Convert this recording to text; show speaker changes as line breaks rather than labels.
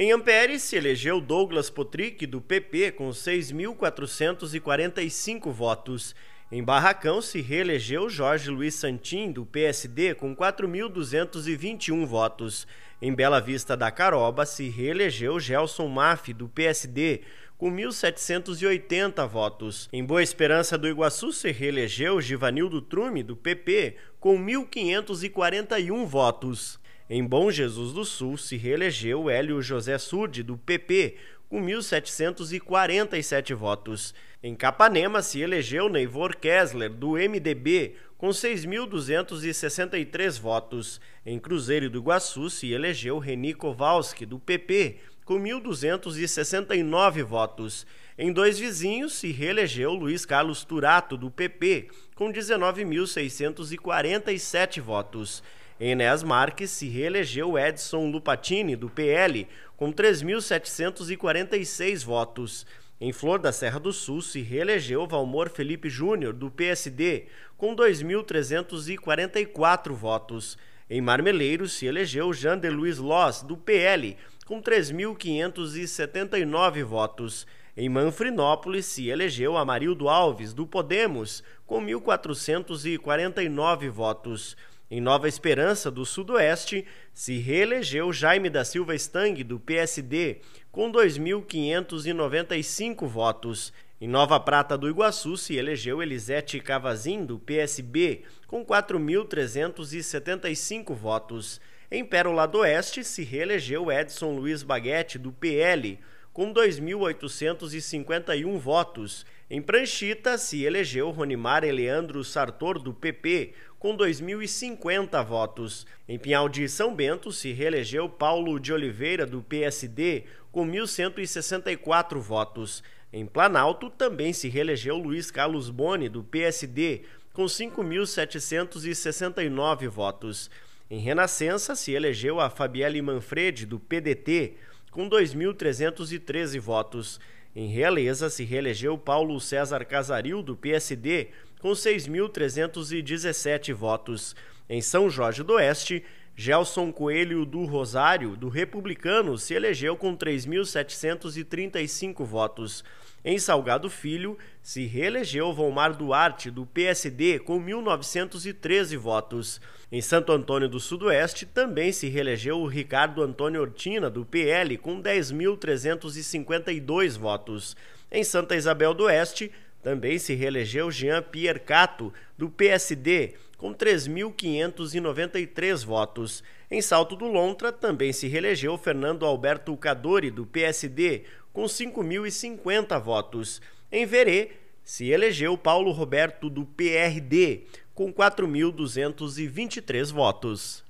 Em Ampere se elegeu Douglas Potrick, do PP, com 6.445 votos. Em Barracão se reelegeu Jorge Luiz Santin, do PSD, com 4.221 votos. Em Bela Vista da Caroba se reelegeu Gelson Maff, do PSD, com 1.780 votos. Em Boa Esperança do Iguaçu se reelegeu Givanildo Trume, do PP, com 1.541 votos. Em Bom Jesus do Sul, se reelegeu Hélio José Surdi, do PP, com 1.747 votos. Em Capanema, se elegeu Neivor Kessler, do MDB, com 6.263 votos. Em Cruzeiro do Iguaçu, se elegeu Reni Kowalski, do PP, com 1.269 votos. Em dois vizinhos, se reelegeu Luiz Carlos Turato, do PP, com 19.647 votos. Enéas Marques se reelegeu Edson Lupatini, do PL, com 3.746 votos. Em Flor da Serra do Sul se reelegeu Valmor Felipe Júnior, do PSD, com 2.344 votos. Em Marmeleiro se elegeu Jean de Luiz Loz, do PL, com 3.579 votos. Em Manfrinópolis se elegeu Amarildo Alves, do Podemos, com 1.449 votos. Em Nova Esperança do Sudoeste, se reelegeu Jaime da Silva Stang, do PSD, com 2.595 votos. Em Nova Prata do Iguaçu, se elegeu Elisete Cavazin, do PSB, com 4.375 votos. Em Pérola do Oeste, se reelegeu Edson Luiz Baguete, do PL, com 2.851 votos. Em Pranchita, se elegeu Ronimar Eleandro Sartor, do PP, com 2.050 votos. Em Pinhal de São Bento, se reelegeu Paulo de Oliveira, do PSD, com 1.164 votos. Em Planalto, também se reelegeu Luiz Carlos Boni, do PSD, com 5.769 votos. Em Renascença, se elegeu a Fabiele Manfredi, do PDT, com 2.313 votos. Em Realeza se reelegeu Paulo César Casaril, do PSD, com 6.317 votos. Em São Jorge do Oeste, Gelson Coelho do Rosário, do Republicano, se elegeu com 3.735 votos. Em Salgado Filho, se reelegeu Vomar Duarte, do PSD, com 1.913 votos. Em Santo Antônio do Sudoeste, também se reelegeu o Ricardo Antônio Ortina, do PL, com 10.352 votos. Em Santa Isabel do Oeste, também se reelegeu Jean Pierre Cato, do PSD, com 3.593 votos. Em Salto do Lontra também se reelegeu Fernando Alberto Cadori, do PSD, com 5.050 votos. Em Verê se elegeu Paulo Roberto, do PRD, com 4.223 votos.